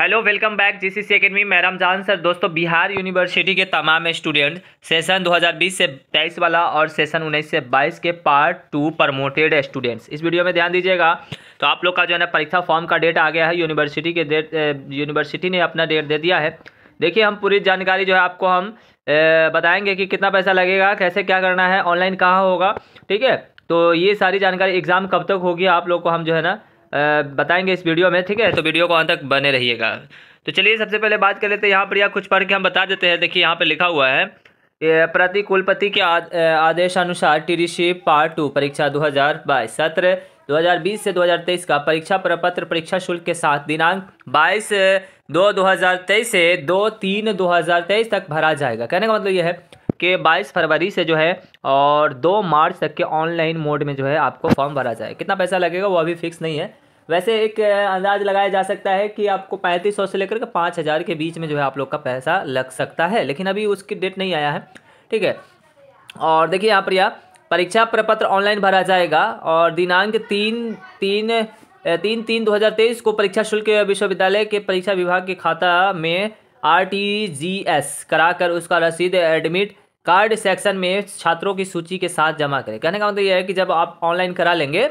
hello welcome back G C GCC academy मैं Ramzan sir दोस्तों Bihar university के तमाम स्टूडेंट सेशन 2020 से 23 वाला और सेशन 19 से 22 के पार्ट टू प्रमोटेड स्टूडेंट्स इस वीडियो में ध्यान दीजिएगा तो आप लोग का जो है ना परीक्षा फॉर्म का डेट आ गया है यूनिवर्सिटी के डेट यूनिवर्सिटी ने अपना डेट दे दिया है देखिए हम पूरी जानकारी जो है आपको हम ए, बताएंगे कि कितना पैसा लगेगा कैसे क्या करना है ऑनलाइन कहाँ होगा ठीक है तो ये सारी जानकारी एग्ज़ाम कब तक होगी आप लोग को हम जो है ना बताएंगे इस वीडियो में ठीक है तो वीडियो को अंत तक बने रहिएगा तो चलिए सबसे पहले बात कर लेते हैं यहाँ पर या कुछ पढ़ के हम बता देते हैं देखिए यहाँ पर लिखा हुआ है प्रति कुलपति के आदेश अनुसार टी पार्ट टू परीक्षा 2022 सत्र 2020 से 2023 का परीक्षा प्रपत्र परीक्षा शुल्क के साथ दिनांक 22 दो 2023 से दो तीन 2023 तक भरा जाएगा कहने का मतलब यह है कि 22 फरवरी से जो है और 2 मार्च तक के ऑनलाइन मोड में जो है आपको फॉर्म भरा जाए कितना पैसा लगेगा वो अभी फिक्स नहीं है वैसे एक अंदाज लगाया जा सकता है कि आपको पैंतीस सौ से लेकर के पाँच हज़ार के बीच में जो है आप लोग का पैसा लग सकता है लेकिन अभी उसकी डेट नहीं आया है ठीक है और देखिए यहाँ पर यह परीक्षा प्रपत्र ऑनलाइन भरा जाएगा और दिनांक तीन तीन तीन तीन दो हज़ार तेईस को परीक्षा शुल्क विश्वविद्यालय के परीक्षा विभाग के खाता में आर टी जी एस करा कर उसका रसीद एडमिट कार्ड सेक्शन में छात्रों की सूची के साथ जमा करें कहने का मतलब यह है कि जब आप ऑनलाइन करा लेंगे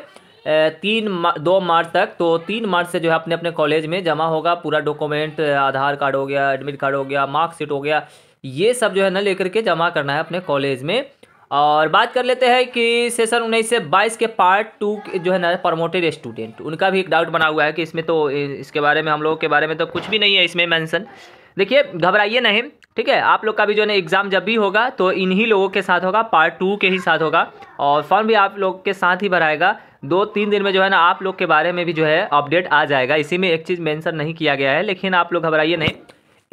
तीन दो मार्च तक तो तीन मार्च से जो है अपने अपने कॉलेज में जमा होगा पूरा डॉक्यूमेंट आधार कार्ड हो गया एडमिट कार्ड हो गया मार्कशीट हो गया ये सब जो है ना लेकर के जमा करना है अपने कॉलेज में और बात कर लेते हैं कि सेशन उन्नीस से बाईस के पार्ट टू जो है ना प्रमोटेड स्टूडेंट उनका भी एक डाउट बना हुआ है कि इसमें तो इसके बारे में हम लोगों के बारे में तो कुछ भी नहीं है इसमें मेंशन देखिए घबराइए नहीं ठीक है आप लोग का भी जो है एग्ज़ाम जब भी होगा तो इन्हीं लोगों के साथ होगा पार्ट टू के ही साथ होगा और फॉर्म भी आप लोग के साथ ही भराएगा दो तीन दिन में जो है ना आप लोग के बारे में भी जो है अपडेट आ जाएगा इसी में एक चीज़ मेंशन नहीं किया गया है लेकिन आप लोग घबराइए नहीं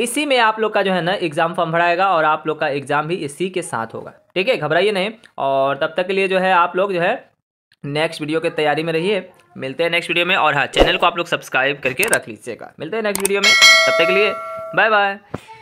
इसी में आप लोग का जो है ना एग्ज़ाम फॉर्म भराएगा और आप लोग का एग्ज़ाम भी इसी के साथ होगा ठीक है घबराइए नहीं और तब तक के लिए जो है आप लोग जो है नेक्स्ट वीडियो की तैयारी में रहिए मिलते हैं नेक्स्ट वीडियो में और हाँ चैनल को आप लोग सब्सक्राइब करके रख लीजिएगा मिलते हैं नेक्स्ट वीडियो में तब तक के लिए बाय बाय